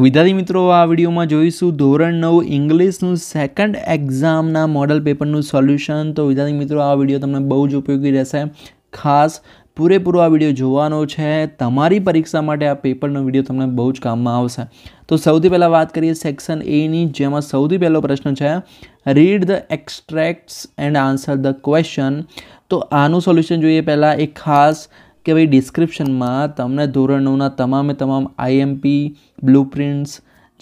વિદ્યાર્થી મિત્રો આ વિડીયોમાં જોઈશું ધોરણ નવ ઇંગ્લિશનું સેકન્ડ એક્ઝામના મોડલ પેપરનું સોલ્યુશન તો વિદ્યાર્થી મિત્રો આ વિડીયો તમને બહુ જ ઉપયોગી રહેશે ખાસ પૂરેપૂરો આ વિડીયો જોવાનો છે તમારી પરીક્ષા માટે આ પેપરનો વિડીયો તમને બહુ જ કામમાં આવશે તો સૌથી પહેલાં વાત કરીએ સેક્શન એની જેમાં સૌથી પહેલો પ્રશ્ન છે read the extracts and answer the question તો આનું સોલ્યુશન જોઈએ પહેલાં એક ખાસ કે ભાઈ ડિસ્ક્રિપ્શનમાં તમને ધોરણ નવના તમામે તમામ આઈએમપી બ્લુ પ્રિન્ટ્સ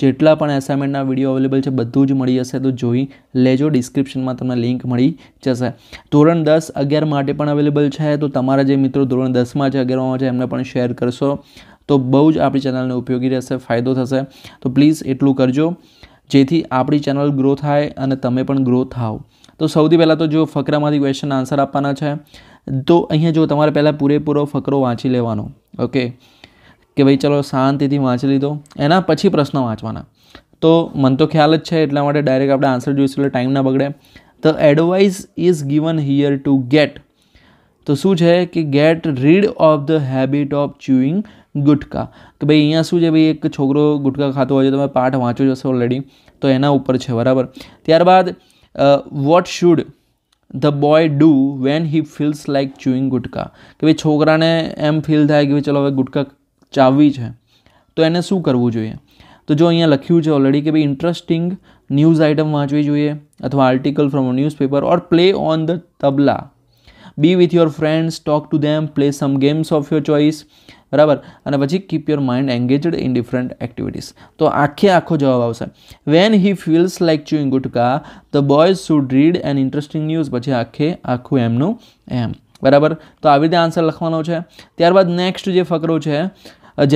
જેટલા પણ એસાઇનમેન્ટના વિડીયો અવેલેબલ છે બધું જ મળી જશે તો જોઈ લેજો ડિસ્ક્રિપ્શનમાં તમને લિંક મળી જશે ધોરણ દસ અગિયાર માટે પણ અવેલેબલ છે તો તમારા જે મિત્રો ધોરણ દસમાં છે અગિયારમાં છે એમને પણ શેર કરશો તો બહુ જ આપણી ચેનલને ઉપયોગી રહેશે ફાયદો થશે તો પ્લીઝ એટલું કરજો જેથી આપણી ચેનલ ગ્રો થાય અને તમે પણ ગ્રો થાવ તો સૌથી પહેલાં તો જો ફકરામાંથી ક્વેશ્ચન આન્સર આપવાના છે તો અહીંયા જો તમારે પહેલાં પૂરેપૂરો ફકરો વાંચી લેવાનો ઓકે કે ભાઈ ચલો શાંતિથી વાંચી લીધો એના પછી પ્રશ્ન વાંચવાના તો મન તો ખ્યાલ જ છે એટલા માટે ડાયરેક્ટ આપણે આન્સર જોઈશું એટલે ટાઈમ ના બગડે તો advice is given here to get તો શું છે કે get rid of the habit of chewing gutkha તો ભાઈ અહીંયા શું છે ભાઈ એક છોકરો ગુટકા ખાતો હોય છે તમે પાઠ વાંચો જશો ઓલરેડી તો એના ઉપર છે બરાબર ત્યારબાદ what should the boy do when he feels like chewing gutkha કે ભાઈ છોકરાને એમ ફીલ થાય કે ભાઈ ચલો હવે ગુટકા ચાવવી છે તો એને શું કરવું જોઈએ તો જો અહીંયા લખ્યું છે ઓલરેડી કે ભાઈ ઇન્ટરેસ્ટિંગ ન્યૂઝ આઇટમ વાંચવી જોઈએ અથવા article from newspaper or play on the tabla be with your friends talk to them play some games of your choice બરાબર અને પછી keep your mind engaged in different activities તો આખે આખો જવાબ આવશે when he feels like chewing gutkha the boy should read an interesting news પછી આખે આખું એમનું એમ બરાબર તો આવી રીતે આન્સર લખવાનો છે ત્યારબાદ નેક્સ્ટ જે ફકરો છે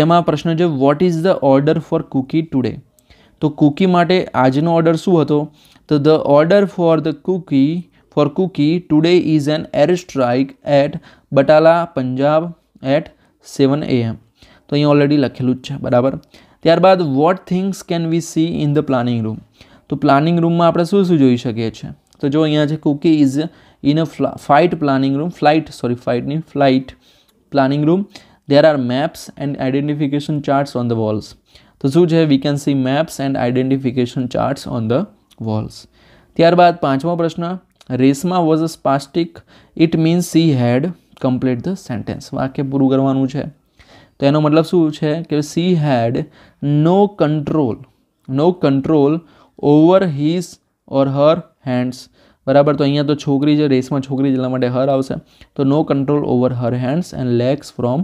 જેમાં પ્રશ્ન છે what is the order for Cookie today તો કુકી માટે આજનો ઓર્ડર શું હતો તો the order for the Cookie for Cookie today is an air strike at Batala Punjab at seven AM તો અહીં ઓલરેડી લખેલું જ છે બરાબર ત્યારબાદ what things can we see in the planning room તો પ્લાનિંગ રૂમમાં આપણે શું શું જોઈ શકીએ છીએ તો જો અહીંયા છે Cookie is in a fight planning room flight sorry ફાઇટની flight planning room there are maps and identification charts on the walls તો શું છે we can see maps and identification charts on the walls ત્યારબાદ પાંચમો પ્રશ્ન Reshma was a spastic it means she had complete the sentence વાક્ય પૂરું કરવાનું છે તો એનો મતલબ શું છે કે she had no control no control over his or her hands બરાબર તો અહીંયા તો છોકરી છે રેસમાં છોકરી એટલા માટે હર આવશે તો no control over her hands and legs from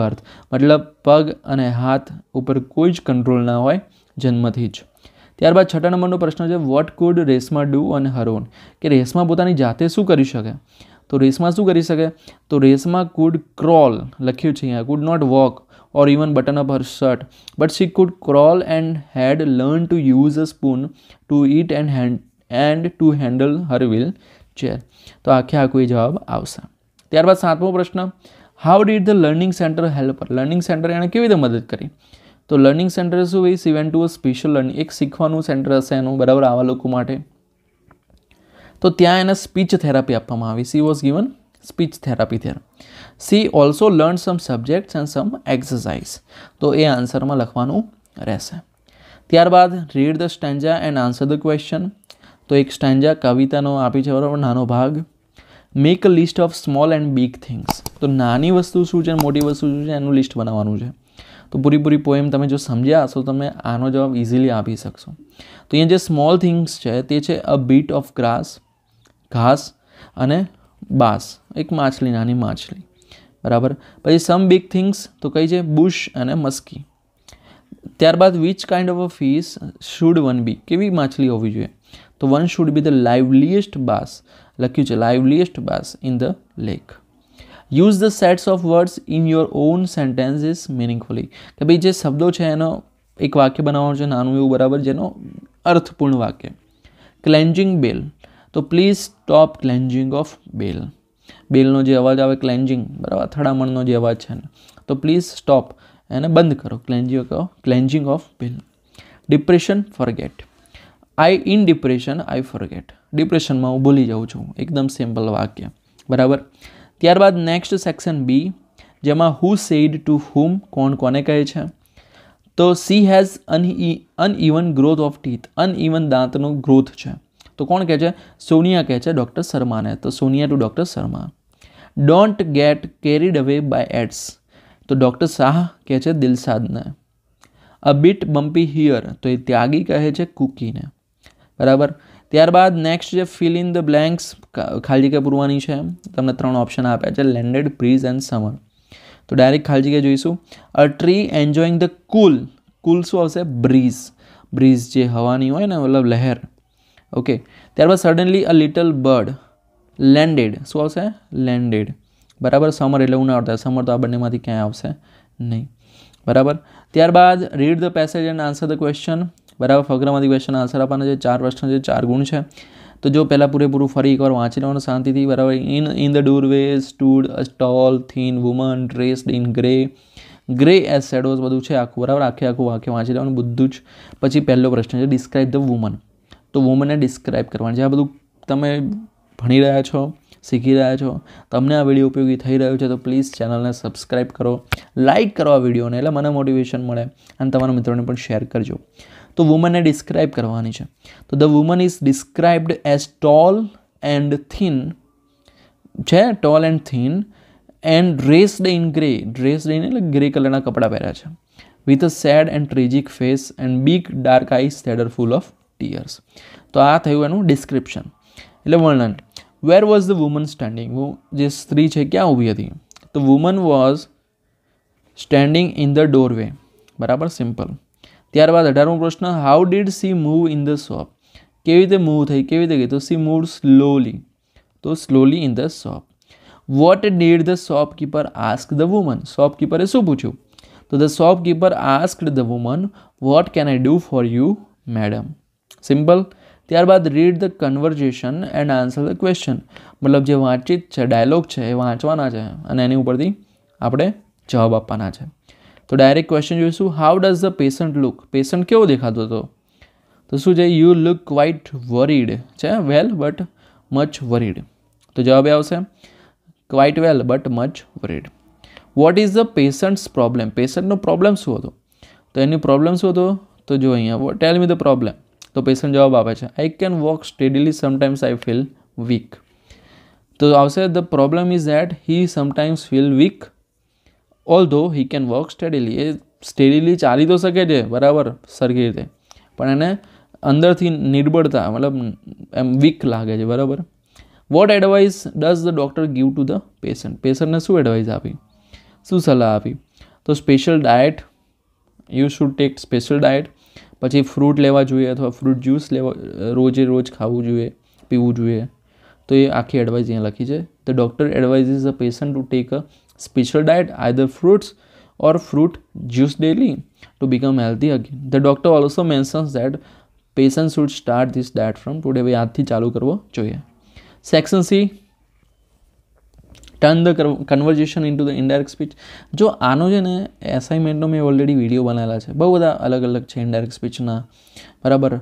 birth મતલબ પગ અને હાથ ઉપર કોઈ જ કંટ્રોલ ના હોય જન્મથી જ ત્યારબાદ છઠ્ઠા નંબરનો પ્રશ્ન છે વોટ કુડ રેસમાં ડુ અને હર ઓન કે રેસમાં પોતાની જાતે શું કરી શકે તો રેસમાં શું કરી શકે તો રેસમાં કુડ ક્રોલ લખ્યું છે અહીંયા could not walk or even button button her shirt but she could crawl and had learn to use a spoon to eat and hand and to handle her her chair તો આખે આખો એ જવાબ આવશે ત્યારબાદ સાતમો પ્રશ્ન how did the learning centre helper learning centre એણે કેવી રીતે મદદ કરી તો લર્નિંગ સેન્ટર શું હોય સિવેન ટુ અ સ્પેશિયલ લર્નિંગ એક શીખવાનું સેન્ટર હશે એનું બરાબર આવા લોકો માટે તો ત્યાં એને સ્પીચ થેરાપી આપવામાં આવી she was given speech therapy there she also learn some subjects and some exercise તો એ આન્સરમાં લખવાનું રહેશે ત્યારબાદ read the stanza and answer the question તો એક સ્ટેન્જા કવિતાનો આપી છે બરાબર નાનો ભાગ make a list of small and big things તો નાની વસ્તુ શું છે મોટી વસ્તુ શું છે એનું લિસ્ટ બનાવવાનું છે તો પૂરીપૂરી પૂરી પોએમ તમે જો સમજ્યા હશો તમે આનો જવાબ ઇઝીલી આપી શકશો તો અહીંયા જે સ્મોલ થિંગ્સ છે તે છે અ બીટ ઓફ ગ્રાસ ઘાસ અને બાસ એક માછલી નાની માછલી બરાબર પછી સમ બિગ થિંગ્સ તો કઈ છે બુશ અને મસ્કી ત્યારબાદ which kind of a fish should one be કેવી માછલી હોવી જોઈએ તો one should be the liveliest bass લખ્યું છે liveliest bass in the lake use the sets of words in your own sentences meaningfully કે ભાઈ જે શબ્દો છે એનો એક વાક્ય બનાવવાનું છે નાનું એવું બરાબર જેનો અર્થપૂર્ણ વાક્ય ક્લેન્જિંગ બેલ તો please stop clanging of bell બેલનો જે અવાજ આવે ક્લેન્જિંગ બરાબર અથડામણનો જે અવાજ છે ને તો પ્લીઝ સ્ટોપ એને બંધ કરો clanging of clanging of bell depression forget I in depression I forget ડિપ્રેશનમાં હું ભૂલી જાઉં છું એકદમ સિમ્પલ વાક્ય બરાબર ત્યારબાદ નેક્સ્ટ સેક્શન બી જેમાં હુ સેડ ટુ હુમ કોણ કોને કહે છે તો she has uneven growth of teeth uneven દાંતનો ગ્રોથ છે તો કોણ કહે છે સોનિયા કહે છે ડૉક્ટર શર્માને તો Sonia to doctor Sharma don't get carried away by ads તો ડૉક્ટર શાહ કહે છે દિલસાદને અ બીટ બમ્પી હિયર તો એ ત્યાગી કહે છે કુકીને બરાબર ત્યારબાદ નેક્સ્ટ જે ફિલ ઇન ધ બ્લેન્ક્સ ખાલી જગ્યા પૂરવાની છે તમને ત્રણ ઓપ્શન આપ્યા છે લેન્ડેડ બ્રીઝ એન્ડ સમર તો ડાયરેક્ટ ખાલી જગ્યા જોઈશું a tree enjoying the cool cool શું આવશે બ્રીઝ બ્રીઝ જે હવાની હોય ને મતલબ લહેર ઓકે ત્યારબાદ suddenly a little bird landed શું આવશે લેન્ડેડ બરાબર સમર એટલે ઉના આવતા સમર તો આ બંનેમાંથી ક્યાંય આવશે નહીં બરાબર ત્યારબાદ read the passage and answer the question બરાબર ફકરામાંથી ક્વેશ્ચન આન્સર આપવાના જે ચાર પ્રશ્ન છે ચાર ગુણ છે તો જો પહેલાં પૂરેપૂરું ફરી એકવાર વાંચી લેવાનું શાંતિથી બરાબર in in the doorway stood a tall thin woman dressed in grey grey as shadows બધું છે આખું બરાબર આખે આખું વાક્ય વાંચી લેવાનું બધું જ પછી પહેલો પ્રશ્ન છે ડિસ્ક્રાઇબ ધ વુમન તો વુમનને ડિસ્ક્રાઇબ કરવાની જે બધું તમે ભણી રહ્યા છો શીખી રહ્યા છો તમને આ વિડીયો ઉપયોગી થઈ રહ્યો છે તો પ્લીઝ ચેનલને સબસ્ક્રાઇબ કરો લાઇક કરો આ વિડીયોને એટલે મને મોટિવેશન મળે અને તમારા મિત્રોને પણ શેર કરજો તો વુમને ડિસ્ક્રાઇબ કરવાની છે તો the woman is described as tall and thin છે tall and thin and dressed in grey dressed in એટલે ગ્રે કલરના કપડાં પહેર્યા છે with a sad and tragic face and big dark eyes that are full of tears तो आ थयो एनो डिस्क्रिप्शन એટલે વર્ણન where was the woman standing હુ this સ્ત્રી છે ક્યાં ઊભી હતી તો woman was standing in the doorway બરાબર સિમ્પલ ત્યારબાદ 18મો પ્રશ્ન how did she move in the shop કેવિતે મૂવ થઈ કેવી રીતે ગઈ તો સી મૂવ સ્લોલી તો slowly in the shop what did the shopkeeper ask the woman શોપકીપરે શું પૂછ્યું તો the shopkeeper asked the woman what can I do for you madam simple ત્યારબાદ read the conversation and answer the question મતલબ જે વાંચિત છે dialog છે એ વાંચવાના છે અને એની ઉપરથી આપણે જવાબ આપવાના છે તો ડાયરેક્ટ ક્વેશ્ચન જોઈશું how does the patient look patient કેવો દેખાતો હતો તો શું છે યુ લુક ક્વાઇટ વરીડ છે વેલ બટ મચ વરીડ તો જવાબ આવશે quite well but much worried what is the patient's problem પેશન્ટનો પ્રોબ્લેમ શું હતો તો એની પ્રોબ્લેમ શું હતો તો જો અહીંયા ટેલ મી ધ પ્રોબ્લેમ તો પેશન્ટ જવાબ આપે છે I can walk steadily sometimes I feel weak તો આવશે the problem is that he sometimes feel weak although he can walk steadily એ સ્ટેડીલી ચાલી તો શકે છે બરાબર સરખી રીતે પણ એને અંદરથી નિર્બળતા મતલબ એમ વીક લાગે છે બરાબર what advice does the doctor give to the patient પેશન્ટને શું એડવાઇસ આપી શું સલાહ આપી તો special diet you should take special diet કઈ ફ્રૂટ લેવા જોઈએ અથવા ફ્રૂટ જ્યુસ લે રોજ રોજ ખાવું જોઈએ પીવું જોઈએ તો એ આખી એડવાઇસ અહીં લખી છે the doctor advises the patient to take a special diet either fruits or fruit juice daily to become healthy again the doctor also mentions that patient should start this diet from today by આજ થી ચાલુ કરવો જોઈએ section C turn the conversation into the indirect speech જો આનો છે ને એસાઇનમેન્ટનો મેં ઓલરેડી વિડીયો બનાવેલા છે બહુ બધા અલગ અલગ છે ઇન્ડાયરેક્ટ સ્પીચના બરાબર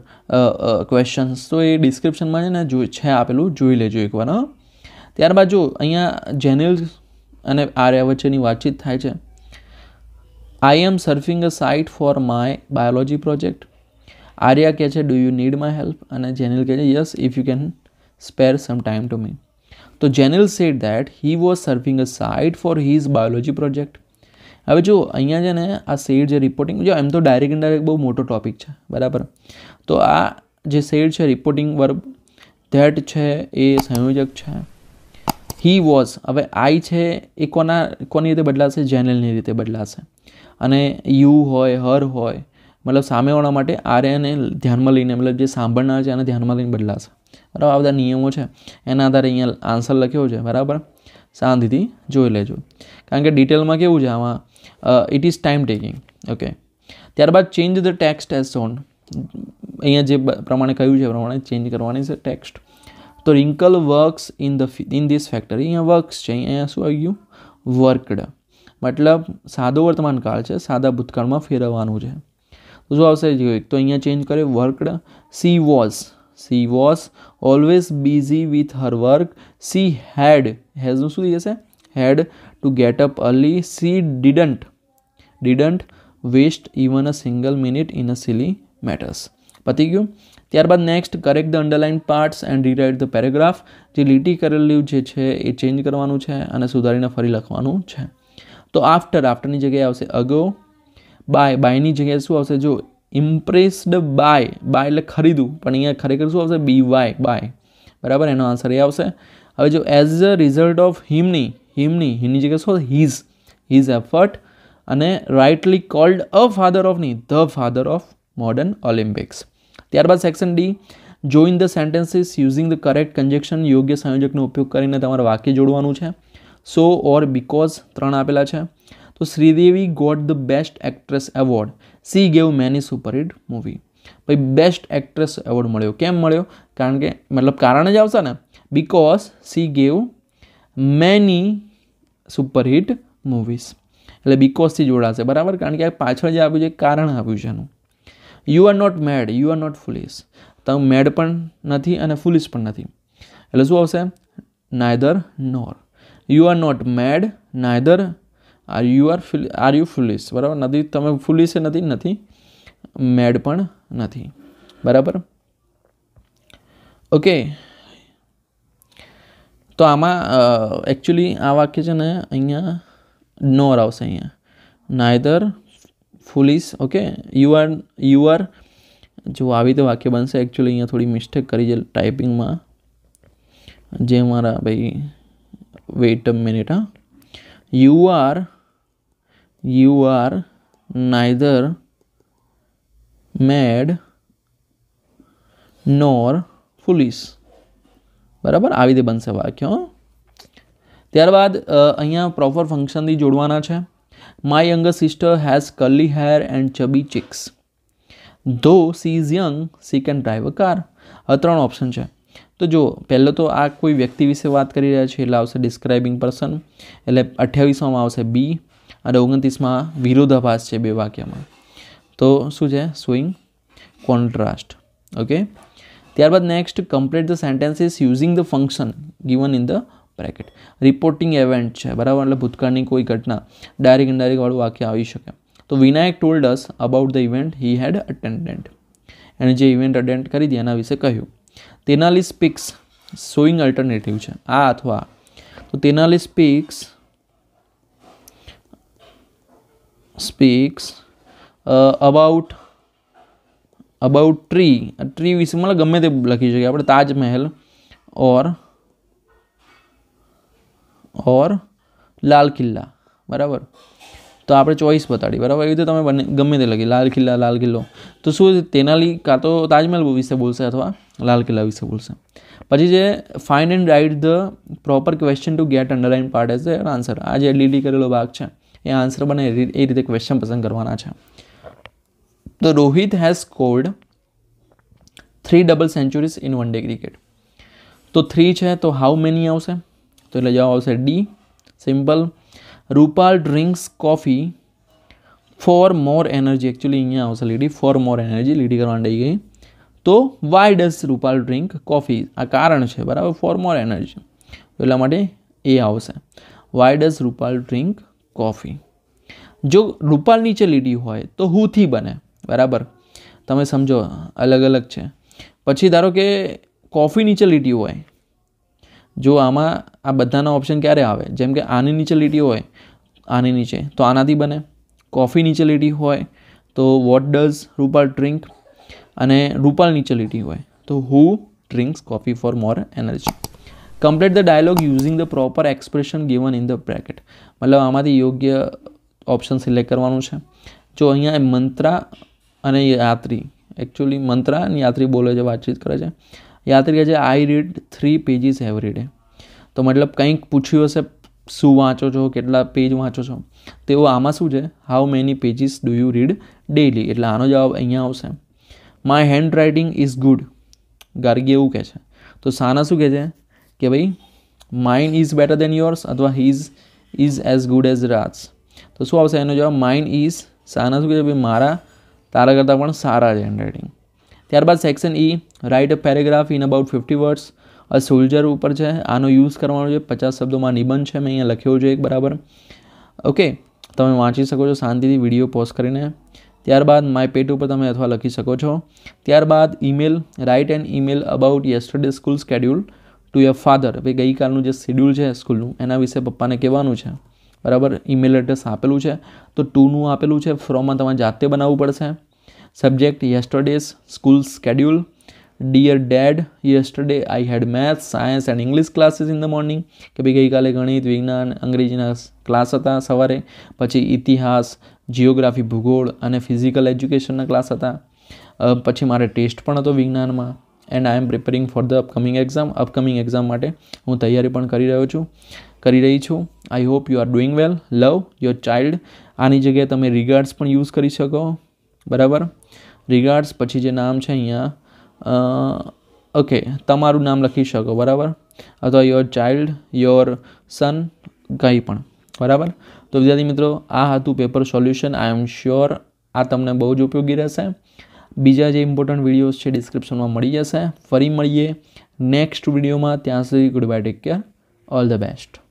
ક્વેશ્ચન્સ તો એ ડિસ્ક્રિપ્શનમાં છે ને જો છે આપેલું જોઈ લેજો એકવાર ત્યારબાદ જો અહીંયા જેનેલ અને આર્યા વચ્ચેની વાતચીત થાય છે I am surfing a site for my biology project Arya કહે છે do you need my help અને જેનિલ કહે છે yes if you can spare some time to me તો Jenil said that he was serving a site for his biology project હવે જો અહીંયા છે ને આ સેડ જે રિપોર્ટિંગ જો એમ તો ડાયરેક્ટ ઇન્ડાયરેક્ટ બહુ મોટો ટોપિક છે બરાબર તો આ જે સેડ છે રિપોર્ટિંગ વર્બ ધેટ છે એ સંયોજક છે હી વોઝ હવે આઈ છે એ કોના કોની રીતે બદલાશે જેનલની રીતે બદલાશે અને યુ હોય હર હોય મતલબ સામેવાળા માટે આર્યને ધ્યાનમાં લઈને મતલબ જે સાંભળનાર છે એને ધ્યાનમાં લઈને બદલાશે બરાબર આ બધા નિયમો છે એના આધારે અહીંયા આન્સર લખ્યો છે બરાબર શાંતિથી જોઈ લેજો કારણ કે ડિટેલમાં કેવું છે આમાં it is time taking okay ત્યારબાદ change the text as shown અહીંયા જે પ્રમાણે કહ્યું છે પ્રમાણે ચેન્જ કરવાની છે ટેક્સ્ટ તો Rinkal works in the in this factory અહીંયા વર્ક્સ છે અહીંયા શું આવી ગયું વર્કડ મતલબ સાદો વર્તમાન કાળ છે સાદા ભૂતકાળમાં ફેરવવાનું છે જો શું આવશે એક તો અહીંયા ચેન્જ કર્યો worked she was she was always busy with her work she had હેઝનું શું થઈ જશે had to get up early she didn't didn't waste even a single minute in a silly matters પતી ગયું ત્યારબાદ next correct the underline parts and rewrite the paragraph જે લીટી કરેલું જે છે એ ચેન્જ કરવાનું છે અને સુધારીને ફરી લખવાનું છે તો આફ્ટર આફ્ટરની જગ્યાએ આવશે અગો બાય બાયની જગ્યાએ શું આવશે જો ઇમ્પ્રેસ્ડ બાય બાય એટલે ખરીદવું પણ અહીંયા ખરેખર શું આવશે બી વાય બાય બરાબર એનો આન્સર એ આવશે હવે જો એઝ અ રિઝલ્ટ ઓફ હિમની હિમની હિની જગ્યાએ શું હિઝ હિઝ એફર્ટ અને rightly called a father of ની the father of modern Olympics ત્યારબાદ section D join the sentences using the correct conjunction યોગ્ય સંયોજકનો ઉપયોગ કરીને તમારે વાક્ય જોડવાનું છે સો ઓર બિકોઝ ત્રણ આપેલા છે તો Sridevi got the best actress award she gave many superhit movie ભાઈ બેસ્ટ એક્ટ્રેસ એવોર્ડ મળ્યો કેમ મળ્યો કારણ કે મતલબ કારણ જ આવશે ને because she gave many superhit movies એટલે બિકોઝથી જોડાશે બરાબર કારણ કે પાછળ જે આવ્યું છે કારણ આપ્યું છે એનું you are not mad you are not foolish તમે મેડ પણ નથી અને ફુલિસ પણ નથી એટલે શું આવશે neither nor you are not mad neither are you are fill are you foolish બરાબર નથી તમે ફુલિશ નથી નથી મેડ પણ નથી બરાબર ઓકે તો આમાં એકચ્યુઅલી આ વાક્ય છે ને અહીંયા નોર આવશે અહીંયા neither foolish okay you are you are જો આવી તો વાક્ય બનશે એકચ્યુઅલી અહીંયા થોડી મિસ્ટેક કરી છે ટાઈપિંગમાં જે મારા ભાઈ વેઇટ અ મિનિટ હા you are you are neither mad nor foolish બરાબર આવી રીતે બનશે વાક્યો ત્યારબાદ અહીંયા પ્રોપર ફંક્શનથી જોડવાના છે my younger sister has curly hair and chubby cheeks though she is young she can drive a car આ ત્રણ ઓપ્શન છે તો જો પહેલો તો આ કોઈ વ્યક્તિ વિશે વાત કરી રહ્યા છે એટલે આવશે ડિસ્ક્રાઇબિંગ પર્સન એટલે અઠ્યાવીસમાં આવશે બી અને ઓગણત્રીસમાં વિરોધાભાસ છે બે વાક્યમાં તો શું છે સ્વિંગ કોન્ટ્રાસ્ટ ઓકે ત્યારબાદ next complete the sentences using the function given in the bracket reporting event છે બરાબર એટલે ભૂતકાળની કોઈ ઘટના ડાયરેક્ટ ઇન્ડાયરેક્ટવાળું વાક્ય આવી શકે તો Vinayak told us about the event he had attendant એણે જે ઇવેન્ટ અટેન્ડ કરી હતી એના વિશે કહ્યું તેનાલી સ્પીક્સ સોઈંગ અલ્ટરનેટિવ છે આ અથવા તો Tenali speaks speaks about about tree tree વિશે મતલબ ગમે તે લખી શકીએ આપણે તાજમહેલ ઓર ઓર લાલ કિલ્લા બરાબર તો આપણે ચોઈસ બતાડી બરાબર એવી રીતે તમે બને ગમે તે લખી લાલ કિલ્લા લાલ કિલ્લો તો શું તેના લી કાં તો તાજમહેલ વિશે બોલશે અથવા લાલ કિલ્લા વિશે બોલશે પછી જે find and write the proper question to get underline part as answer આ જે લીલી કરેલો ભાગ છે ये आंसर मैंने ए रीते क्वेश्चन पसंद करवाना है तो Rohit has scored three double centuries in one day cricket तो थ्री है तो हाउ मेनी आ है तो ले जाओ आउस डी simple Rupal drinks coffee for more energy actually यहीं आउस है लीडी फॉर मोर एनर्जी लीडी करवा डी गई तो why does Rupal drink coffee आ कारण है बराबर फॉर मोर एनर्जी एट ए आउस why does Rupal drink coffee જો રૂપાલ નીચે લીટી હોય તો હુથી બને બરાબર તમે સમજો અલગ અલગ છે પછી ધારો કે કોફી નીચે લીટી હોય જો આમાં આ બધાના ઓપ્શન ક્યારે આવે જેમ કે આની નીચે લીટી હોય આની નીચે તો આનાથી બને કોફી નીચે લીટી હોય તો વોટ ડઝ રૂપાલ ડ્રિંક અને રૂપાલ નીચે લીટી હોય તો who drinks coffee for more energy complete the dialogue using the proper expression given in the bracket મતલબ આમાંથી યોગ્ય ઓપ્શન સિલેક્ટ કરવાનું છે જો અહીંયા મંત્રા અને યાત્રી એકચ્યુઅલી મંત્રા અને યાત્રી બોલે છે વાતચીત કરે છે યાત્રી કહે છે I read three pages every day તો મતલબ કંઈક પૂછ્યું હશે શું વાંચો છો કેટલા પેજ વાંચો છો તેઓ આમાં શું છે how many pages do you read daily એટલે આનો જવાબ અહીંયા આવશે my handwriting is good Gargi એવું કહે છે તો સાના શું કહે છે ભાઈ mind is better than yours અથવા he is is as good as rats તો શું આવશે એનો જવાબ માઇન્ડ ઇઝ સાના સ્કવેરે મે મ ารา તારા કરતા પણ સારા જ એન્ડેડિંગ ત્યારબાદ section E write a paragraph in about 50 words a soldier ઉપર છે આનો યુઝ કરવાનો છે 50 શબ્દોમાં નિબંધ છે મેં અહીંયા લખ્યો છે એક બરાબર ઓકે તમે વાંચી શકો છો શાંતિથી વિડિયો પોઝ કરીને ત્યારબાદ માય પેટ ઉપર તમે લખી શકો છો ત્યારબાદ email write an email about yesterday school schedule to your father હવે ગઈકાલનું જે શેડ્યુલ છે સ્કૂલનું એના વિશે પપ્પાને કહેવાનું છે બરાબર ઈમેલ એડ્રેસ આપેલું છે તો ટુનું આપેલું છે ફ્રોમમાં તમારે જાતે બનાવવું પડશે subject yesterday's school schedule dear dad yesterday I had maths science and English classes in the morning કે ભાઈ ગઈકાલે ગણિત વિજ્ઞાન અંગ્રેજીના ક્લાસ હતા સવારે પછી ઇતિહાસ જિયોગ્રાફી ભૂગોળ અને ફિઝિકલ એજ્યુકેશનના ક્લાસ હતા પછી મારે ટેસ્ટ પણ હતો વિજ્ઞાનમાં and I am preparing for the upcoming exam upcoming exam માટે હું તૈયારી પણ કરી રહ્યો છું કરી રહી છું I hope you are doing well love your child આની જગ્યાએ તમે રિગાર્ડ્સ પણ યુઝ કરી શકો બરાબર રિગાર્ડ્સ પછી જે નામ છે અહીંયા ઓકે તમારું નામ લખી શકો બરાબર અથવા યોર ચાઇલ્ડ યોર સન કંઈ પણ બરાબર તો વિદ્યાર્થી મિત્રો આ હતું paper solution I am sure આ તમને બહુ જ ઉપયોગી રહેશે બીજા જે ઇમ્પોર્ટન્ટ વિડીયોઝ છે ડિસ્ક્રિપ્શનમાં મળી જશે ફરી મળીએ નેક્સ્ટ વિડીયોમાં ત્યાં સુધી good bye take care all the best